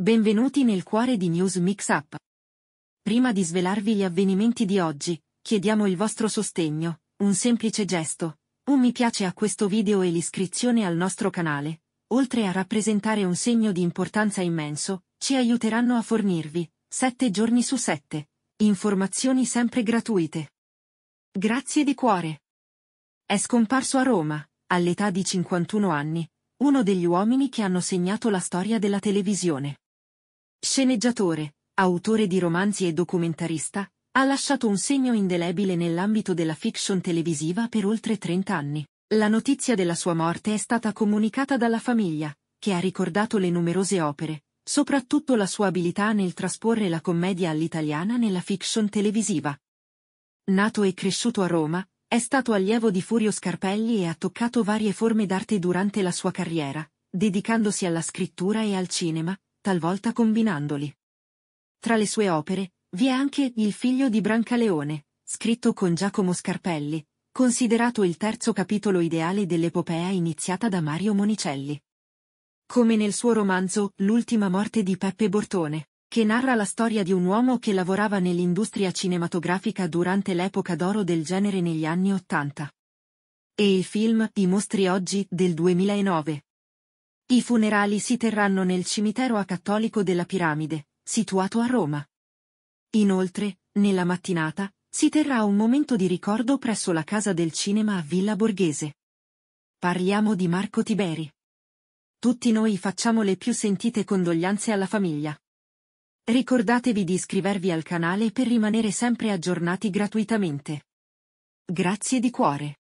Benvenuti nel cuore di News Mix Up. Prima di svelarvi gli avvenimenti di oggi, chiediamo il vostro sostegno, un semplice gesto, un mi piace a questo video e l'iscrizione al nostro canale, oltre a rappresentare un segno di importanza immenso, ci aiuteranno a fornirvi, 7 giorni su 7, informazioni sempre gratuite. Grazie di cuore. È scomparso a Roma, all'età di 51 anni, uno degli uomini che hanno segnato la storia della televisione. Sceneggiatore, autore di romanzi e documentarista, ha lasciato un segno indelebile nell'ambito della fiction televisiva per oltre 30 anni. La notizia della sua morte è stata comunicata dalla famiglia, che ha ricordato le numerose opere, soprattutto la sua abilità nel trasporre la commedia all'italiana nella fiction televisiva. Nato e cresciuto a Roma, è stato allievo di Furio Scarpelli e ha toccato varie forme d'arte durante la sua carriera, dedicandosi alla scrittura e al cinema, talvolta combinandoli. Tra le sue opere, vi è anche Il figlio di Brancaleone, scritto con Giacomo Scarpelli, considerato il terzo capitolo ideale dell'epopea iniziata da Mario Monicelli. Come nel suo romanzo L'ultima morte di Peppe Bortone, che narra la storia di un uomo che lavorava nell'industria cinematografica durante l'epoca d'oro del genere negli anni Ottanta. E il film I mostri oggi del 2009, i funerali si terranno nel cimitero acattolico della Piramide, situato a Roma. Inoltre, nella mattinata, si terrà un momento di ricordo presso la Casa del Cinema a Villa Borghese. Parliamo di Marco Tiberi. Tutti noi facciamo le più sentite condoglianze alla famiglia. Ricordatevi di iscrivervi al canale per rimanere sempre aggiornati gratuitamente. Grazie di cuore.